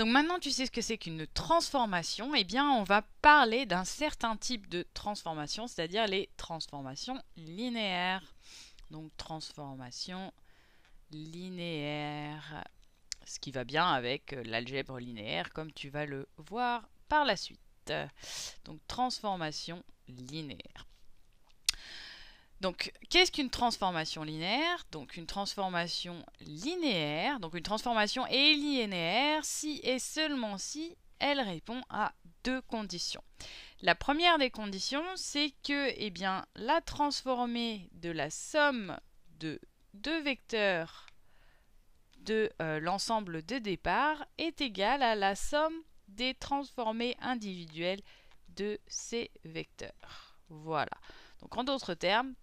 Donc maintenant tu sais ce que c'est qu'une transformation, eh bien on va parler d'un certain type de transformation, c'est-à-dire les transformations linéaires. Donc transformation linéaire, ce qui va bien avec euh, l'algèbre linéaire comme tu vas le voir par la suite. Donc transformation linéaire. Donc, qu'est-ce qu'une transformation linéaire Donc, une transformation linéaire, donc une transformation est linéaire si et seulement si elle répond à deux conditions. La première des conditions, c'est que eh bien, la transformée de la somme de deux vecteurs de euh, l'ensemble de départ est égale à la somme des transformées individuelles de ces vecteurs. Voilà. Donc en d'autres termes,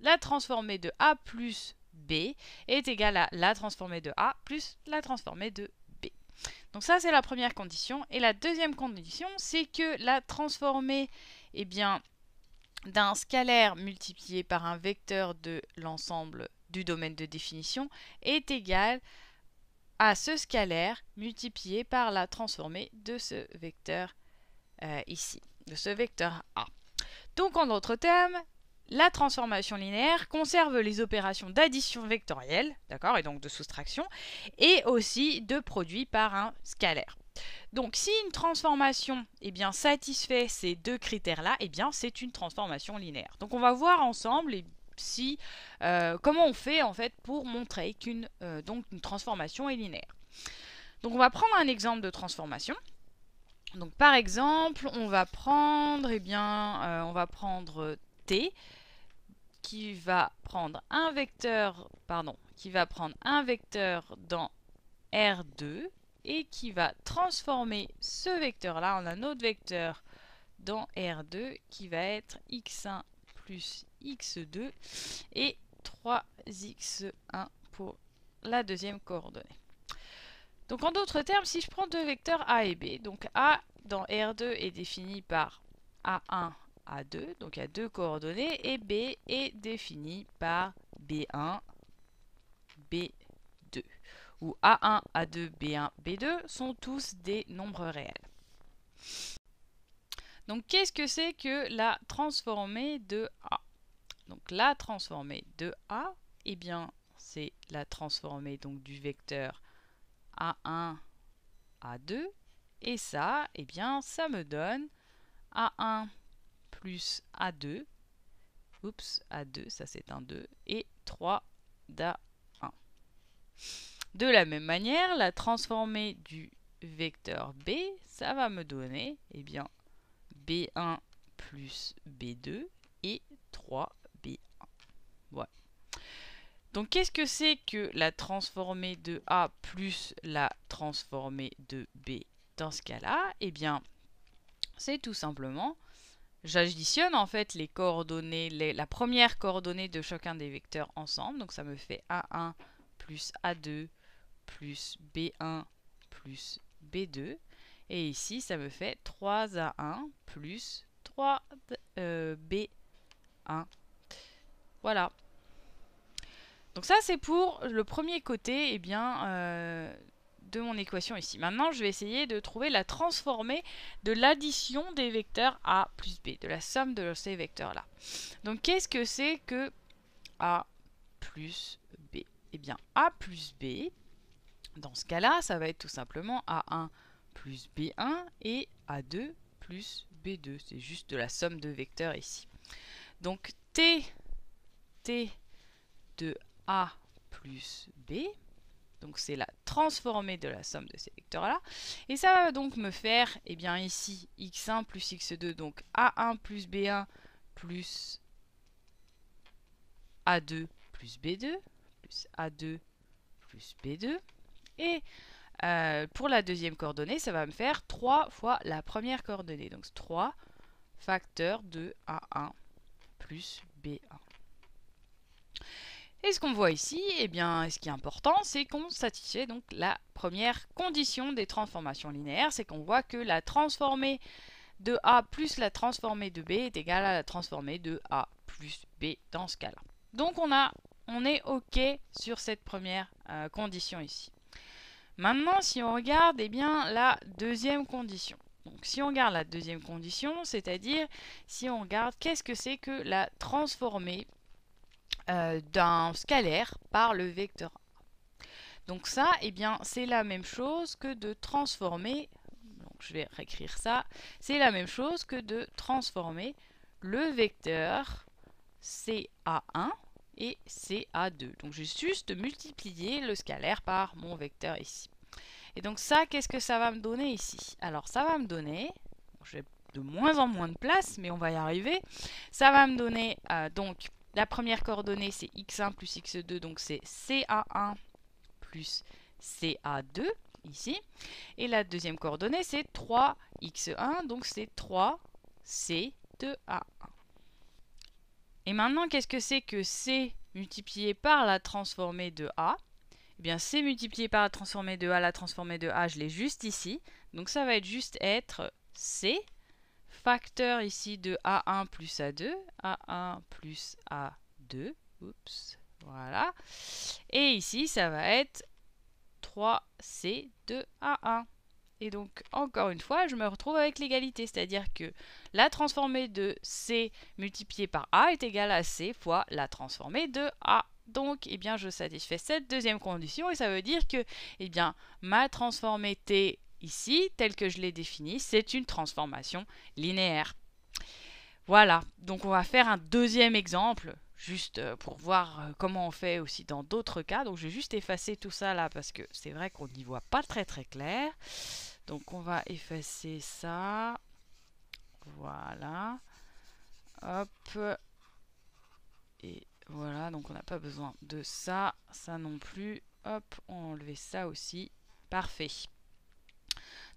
la transformée de A plus B est égale à la transformée de A plus la transformée de B. Donc ça, c'est la première condition. Et la deuxième condition, c'est que la transformée eh bien, d'un scalaire multiplié par un vecteur de l'ensemble du domaine de définition est égale à ce scalaire multiplié par la transformée de ce vecteur euh, ici, de ce vecteur A. Donc en d'autres termes, la transformation linéaire conserve les opérations d'addition vectorielle, d'accord, et donc de soustraction, et aussi de produit par un scalaire. Donc si une transformation eh bien, satisfait ces deux critères-là, eh bien c'est une transformation linéaire. Donc on va voir ensemble euh, comment on fait en fait pour montrer qu'une euh, une transformation est linéaire. Donc on va prendre un exemple de transformation. Donc par exemple, on va prendre, eh bien, euh, on va prendre T qui va prendre un vecteur, pardon, qui va prendre un vecteur dans R2 et qui va transformer ce vecteur-là en un autre vecteur dans R2 qui va être x1 plus x2 et 3x1 pour la deuxième coordonnée. Donc en d'autres termes, si je prends deux vecteurs A et B, donc A dans R2 est défini par A1 a 2, donc il y a deux coordonnées, et B est défini par B1, B2, Ou A1, A2, B1, B2 sont tous des nombres réels. Donc qu'est-ce que c'est que la transformée de A Donc la transformée de A, eh bien c'est la transformée donc du vecteur A1, A2, et ça, eh bien ça me donne A1 plus A2. Oups, A2, ça c'est un 2. Et 3 d'A1. De la même manière, la transformée du vecteur B, ça va me donner eh bien, B1 plus B2 et 3B1. Donc qu'est-ce que c'est que la transformée de A plus la transformée de B dans ce cas-là Eh bien, c'est tout simplement J'additionne en fait les coordonnées, la première coordonnée de chacun des vecteurs ensemble. Donc ça me fait A1 plus A2 plus B1 plus B2. Et ici, ça me fait 3A1 plus 3B1. voilà. Donc ça, c'est pour le premier côté, et eh bien, euh, de mon équation ici. Maintenant, je vais essayer de trouver la transformée de l'addition des vecteurs A plus B, de la somme de ces vecteurs-là. Donc, qu'est-ce que c'est que A plus B Eh bien, A plus B, dans ce cas-là, ça va être tout simplement A1 plus B1 et A2 plus B2. C'est juste de la somme de vecteurs ici. Donc, T, T de A plus B, donc c'est la transformée de la somme de ces vecteurs-là. Et ça va donc me faire, et eh bien ici, x1 plus x2, donc a1 plus b1 plus a2 plus b2, plus a2 plus b2. Et euh, pour la deuxième coordonnée, ça va me faire 3 fois la première coordonnée. Donc 3 facteurs de a1 plus b1. Et ce qu'on voit ici, et eh bien, ce qui est important, c'est qu'on satisfait donc la première condition des transformations linéaires, c'est qu'on voit que la transformée de A plus la transformée de B est égale à la transformée de A plus B dans ce cas-là. Donc on, a, on est OK sur cette première euh, condition ici. Maintenant, si on regarde eh bien, la deuxième condition. Donc si on regarde la deuxième condition, c'est-à-dire si on regarde qu'est-ce que c'est que la transformée euh, d'un scalaire par le vecteur A. Donc ça, eh bien, c'est la même chose que de transformer, donc je vais réécrire ça, c'est la même chose que de transformer le vecteur CA1 et CA2. Donc j'ai juste multiplié le scalaire par mon vecteur ici. Et donc ça, qu'est-ce que ça va me donner ici Alors ça va me donner, j'ai de moins en moins de place, mais on va y arriver, ça va me donner euh, donc la première coordonnée, c'est x1 plus x2, donc c'est CA1 plus CA2, ici. Et la deuxième coordonnée, c'est 3x1, donc c'est 3C2A1. Et maintenant, qu'est-ce que c'est que C multiplié par la transformée de A Eh bien, C multiplié par la transformée de A, la transformée de A, je l'ai juste ici. Donc ça va être juste être C facteur ici de A1 plus A2, A1 plus A2, oups, voilà. Et ici, ça va être 3C de A1. Et donc, encore une fois, je me retrouve avec l'égalité, c'est-à-dire que la transformée de C multipliée par A est égale à C fois la transformée de A. Donc, eh bien, je satisfais cette deuxième condition et ça veut dire que eh bien, ma transformée T Ici, tel que je l'ai défini, c'est une transformation linéaire. Voilà, donc on va faire un deuxième exemple, juste euh, pour voir euh, comment on fait aussi dans d'autres cas. Donc je vais juste effacer tout ça là, parce que c'est vrai qu'on n'y voit pas très très clair. Donc on va effacer ça. Voilà. Hop. Et voilà, donc on n'a pas besoin de ça, ça non plus. Hop, on va enlever ça aussi. Parfait.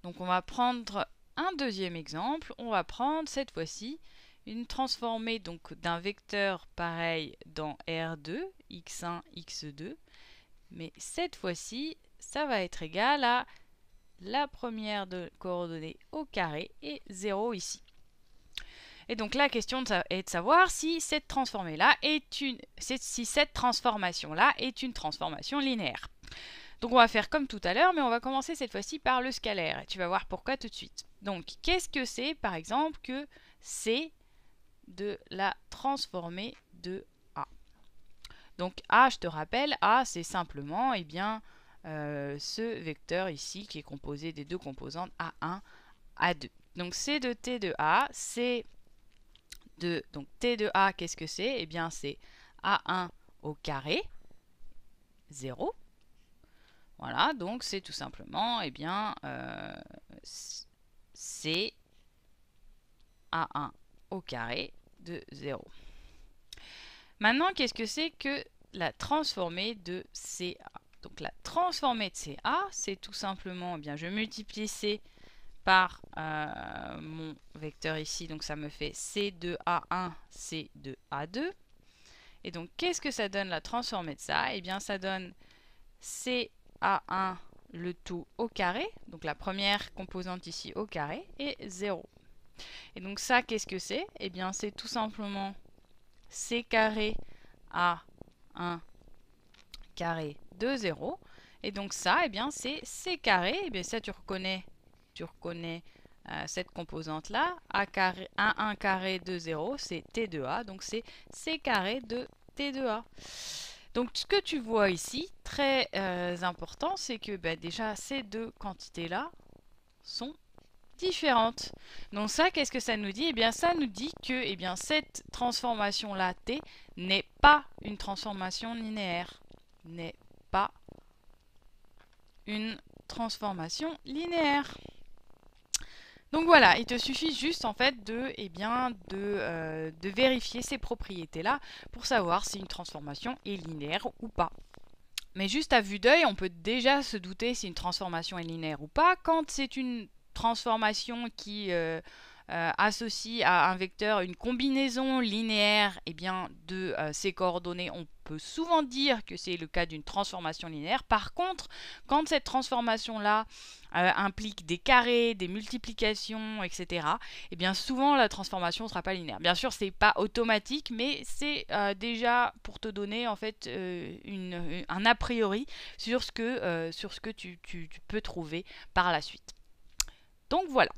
Donc on va prendre un deuxième exemple, on va prendre cette fois-ci une transformée donc d'un vecteur pareil dans R2, x1, x2, mais cette fois-ci ça va être égal à la première de coordonnée au carré et 0 ici. Et donc la question est de savoir si cette transformée-là est si cette transformation-là est une transformation linéaire. Donc on va faire comme tout à l'heure, mais on va commencer cette fois-ci par le scalaire. Et tu vas voir pourquoi tout de suite. Donc qu'est-ce que c'est, par exemple, que c'est de la transformée de A Donc A, je te rappelle, A, c'est simplement eh bien, euh, ce vecteur ici qui est composé des deux composantes A1, A2. Donc C de T de A, c'est de... Donc T de A, qu'est-ce que c'est Eh bien, c'est A1 au carré, 0, voilà, donc c'est tout simplement, eh bien, euh, A1 au carré de 0. Maintenant, qu'est-ce que c'est que la transformée de CA Donc la transformée de CA, c'est tout simplement, eh bien, je multiplie C par euh, mon vecteur ici, donc ça me fait C2A1, C2A2. Et donc, qu'est-ce que ça donne la transformée de ça Eh bien, ça donne C a1 le tout au carré, donc la première composante ici au carré, est 0. Et donc ça, qu'est-ce que c'est Eh bien, c'est tout simplement C carré A1 carré de 0. Et donc ça, eh bien, c'est C carré. Et eh bien ça, tu reconnais, tu reconnais euh, cette composante-là. A carré, 1, carré de 0, c'est T de A. Donc c'est C carré de T 2 A. Donc ce que tu vois ici, très euh, important, c'est que bah, déjà ces deux quantités-là sont différentes. Donc ça, qu'est-ce que ça nous dit Eh bien ça nous dit que eh cette transformation-là, T, n'est pas une transformation linéaire. N'est pas une transformation linéaire. Donc voilà, il te suffit juste en fait de, eh bien, de, euh, de vérifier ces propriétés-là pour savoir si une transformation est linéaire ou pas. Mais juste à vue d'œil, on peut déjà se douter si une transformation est linéaire ou pas. Quand c'est une transformation qui euh, euh, associé à un vecteur une combinaison linéaire et eh bien, de ses euh, ces coordonnées, on peut souvent dire que c'est le cas d'une transformation linéaire. Par contre, quand cette transformation-là euh, implique des carrés, des multiplications, etc., et eh bien souvent la transformation ne sera pas linéaire. Bien sûr, ce n'est pas automatique, mais c'est déjà pour te donner en fait un a priori sur ce que, sur ce que tu, tu peux trouver par la suite. Donc voilà.